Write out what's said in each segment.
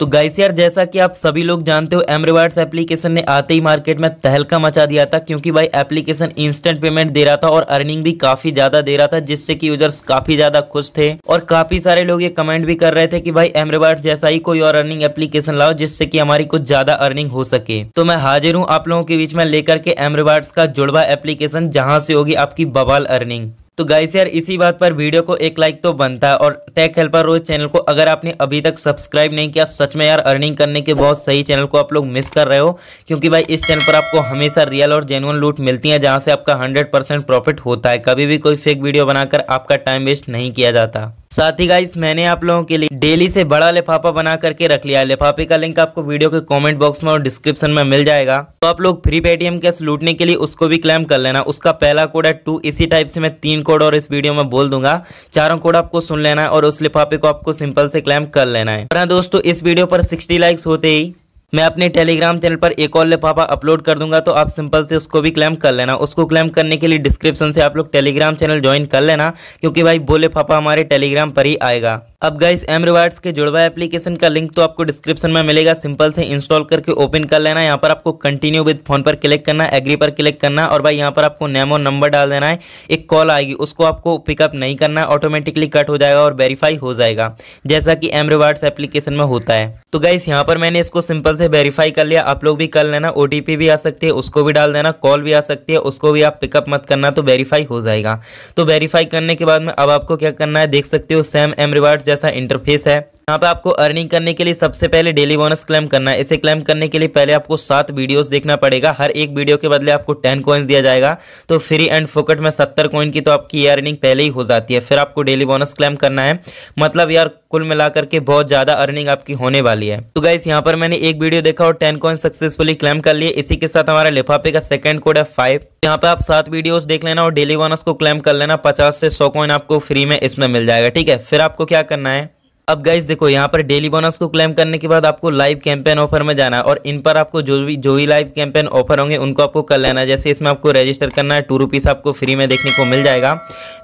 तो गाइस यार जैसा कि आप सभी लोग जानते हो एम रिवार्ड्स एप्लीकेशन ने आते ही मार्केट में तहलका मचा दिया था क्योंकि भाई एप्लीकेशन इंस्टेंट पेमेंट दे रहा था और अर्निंग भी काफी ज्यादा दे रहा था जिससे कि यूजर्स काफी ज्यादा खुश थे और काफी सारे लोग ये कमेंट भी कर रहे थे कि भाई एम रिवार्ड जैसा ही कोई और अर्निंग एप्लीकेशन लाओ जिससे कि हमारी कुछ ज्यादा अर्निंग हो सके तो मैं हाजिर हूँ आप लोगों के बीच में लेकर के एम रिवार्ड्स का जुड़वा एप्लीकेशन जहाँ से होगी आपकी बवाल अर्निंग तो गाइस यार इसी बात पर वीडियो को एक लाइक तो बनता है और टेक हेल्पर रोज चैनल को अगर आपने अभी तक सब्सक्राइब नहीं किया सच में यार अर्निंग करने के बहुत सही चैनल को आप लोग मिस कर रहे हो क्योंकि भाई इस चैनल पर आपको हमेशा रियल और जेनुअन लूट मिलती है जहाँ से आपका हंड्रेड प्रॉफिट होता है कभी भी कोई फेक वीडियो बनाकर आपका टाइम वेस्ट नहीं किया जाता साथ ही गाइस मैंने आप लोगों के लिए डेली से बड़ा लिफाफा बना करके रख लिया है लिफाफे का लिंक आपको वीडियो के कमेंट बॉक्स में और डिस्क्रिप्शन में मिल जाएगा तो आप लोग फ्री पेटीएम कैश लूटने के लिए उसको भी क्लेम कर लेना उसका पहला कोड है टू इसी टाइप से मैं तीन कोड और इस वीडियो में बोल दूंगा चारों कोड आपको सुन लेना है और उस लिफाफे को आपको सिंपल से क्लेम कर लेना है हाँ दोस्तों इस वीडियो पर सिक्सटी लाइक्स होते ही मैं अपने टेलीग्राम चैनल पर एक और लिफाफा अपलोड कर दूंगा तो आप सिंपल से उसको भी क्लेम कर लेना उसको क्लेम करने के लिए डिस्क्रिप्शन से आप लोग टेलीग्राम चैनल ज्वाइन कर लेना क्योंकि भाई बोले पापा हमारे टेलीग्राम पर ही आएगा अब गाइस एम रिवार्ड्स के जुड़वा एप्लीकेशन का लिंक तो आपको डिस्क्रिप्शन में मिलेगा सिंपल से इंस्टॉल करके ओपन कर लेना यहाँ पर आपको कंटिन्यू विद फोन पर क्लिक करना एग्री पर क्लिक करना और भाई यहाँ पर आपको नेम और नंबर डाल देना है एक कॉल आएगी उसको आपको पिकअप नहीं करना ऑटोमेटिकली कट हो जाएगा और वेरीफाई हो जाएगा जैसा कि एम रिवार्ड्स एप्लीकेशन में होता है तो गाइस यहाँ पर मैंने इसको सिंपल से वेरीफाई कर लिया आप लोग भी कर लेना ओ भी आ सकती है उसको भी डाल देना कॉल भी आ सकती है उसको भी आप पिकअप मत करना तो वेरीफाई हो जाएगा तो वेरीफाई करने के बाद में अब आपको क्या करना है देख सकते हो सेम एम रिवार्ड जैसा इंटरफेस है यहाँ पे आपको अर्निंग करने के लिए सबसे पहले डेली बोनस क्लेम करना है इसे क्लेम करने के लिए पहले आपको सात वीडियोस देखना पड़ेगा हर एक वीडियो के बदले आपको टेन कॉइन्स दिया जाएगा तो फ्री एंड फोकट में सत्तर कॉइन की तो आपकी अर्निंग पहले ही हो जाती है फिर आपको डेली बोनस क्लेम करना है मतलब यार कुल मिलाकर के बहुत ज़्यादा अर्निंग आपकी होने वाली है तो गाइस यहाँ पर मैंने एक वीडियो देखा और टेन कॉइन सक्सेसफुली क्लेम कर लिए इसी के साथ हमारा लिफाफे का सेकंड कोड है फाइव यहाँ पे आप सात वीडियोस देख लेना और डेली बोनस को क्लेम कर लेना पचास से सौ कॉइन आपको फ्री में इसमें मिल जाएगा ठीक है फिर आपको क्या करना है अब गाइज देखो यहाँ पर डेली बोनस को क्लेम करने के बाद आपको लाइव कैंपेन ऑफर में जाना है और इन पर आपको जो भी जो भी लाइव कैंपेन ऑफर होंगे उनको आपको कर लेना है जैसे इसमें आपको रजिस्टर करना है टू रुपीज़ आपको फ्री में देखने को मिल जाएगा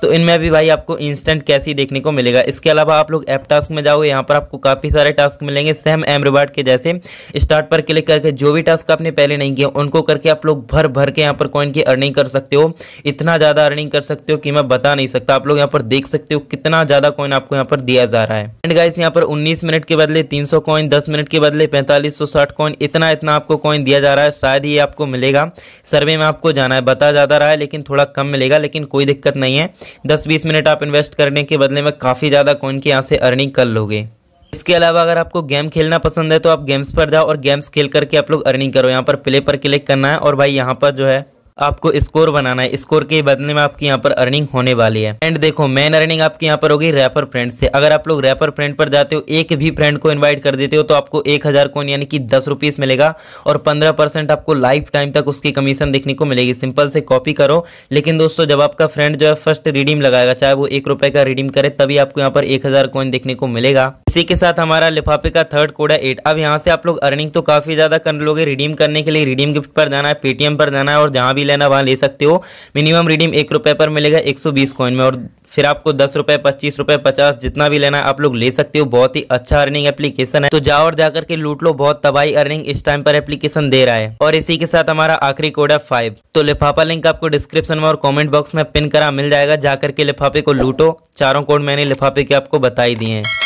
तो इनमें भी भाई आपको इंस्टेंट कैसी देखने को मिलेगा इसके अलावा आप लोग ऐप टास्क में जाओगे यहाँ पर आपको काफ़ी सारे टास्क मिलेंगे सेम एम रिवार्ड के जैसे स्टार्ट पर क्लिक करके जो भी टास्क आपने पहले नहीं किया उनको करके आप लोग भर भर के यहाँ पर कॉइन की अर्निंग कर सकते हो इतना ज़्यादा अर्निंग कर सकते हो कि मैं बता नहीं सकता आप लोग यहाँ पर देख सकते हो कितना ज़्यादा कॉइन आपको यहाँ पर दिया जा रहा है गाइस यहाँ पर 19 मिनट के बदले 300 सौ कॉइन दस मिनट के बदले 4560 कॉइन इतना इतना आपको कॉइन दिया जा रहा है शायद ही आपको मिलेगा सर्वे में आपको जाना है बता ज़्यादा रहा है लेकिन थोड़ा कम मिलेगा लेकिन कोई दिक्कत नहीं है दस बीस मिनट आप इन्वेस्ट करने के बदले में काफ़ी ज़्यादा कॉइन की यहाँ से अर्निंग कर लोगे इसके अलावा अगर आपको गेम खेलना पसंद है तो आप गेम्स पर जाओ और गेम्स खेल करके आप लोग अर्निंग करो यहाँ पर प्ले पर क्लिक करना है और भाई यहाँ पर जो है आपको स्कोर बनाना है स्कोर के बदले में आपकी यहाँ पर अर्निंग होने वाली है एंड देखो मेन अर्निंग आपकी यहाँ पर होगी रैपर फ्रेंड से अगर आप लोग रैपर फ्रेंड पर जाते हो एक भी फ्रेंड को इन्वाइट कर देते हो तो आपको एक हजार कोन यानी कि दस रुपीस मिलेगा और पंद्रह परसेंट आपको लाइफ टाइम तक उसकी कमीशन देखने को मिलेगी सिंपल से कॉपी करो लेकिन दोस्तों जब आपका फ्रेंड जो है फर्स्ट रिडीम लगाएगा चाहे वो एक रुपए का रिडीम करे तभी आपको यहाँ पर एक हजार कोइन देखने को मिलेगा इसी के साथ हमारा लिफाफे का थर्ड कोड है एट अब यहाँ से आप लोग अर्निंग तो काफ़ी ज़्यादा कर लोगे रिडीम करने के लिए रिडीम गिफ्ट पर जाना है पेटीएम पर जाना है और जहाँ भी लेना वहाँ ले सकते हो मिनिमम रिडीम एक रुपए पर मिलेगा एक सौ बीस कॉइन में और फिर आपको दस रुपए पच्चीस रुपए पचास जितना भी लेना है आप लोग ले सकते हो बहुत ही अच्छा अर्निंग एप्लीकेशन है तो जाओ और जाकर के लूट लो बहुत तबाही अर्निंग इस टाइम पर एप्लीकेशन दे रहा है और इसी के साथ हमारा आखिरी कोड है फाइव तो लिफाफा लिंक आपको डिस्क्रिप्शन में और कॉमेंट बॉक्स में पिन करा मिल जाएगा जाकर के लिफाफे को लूटो चारों कोड मैंने लिफाफे के आपको बताई दिए हैं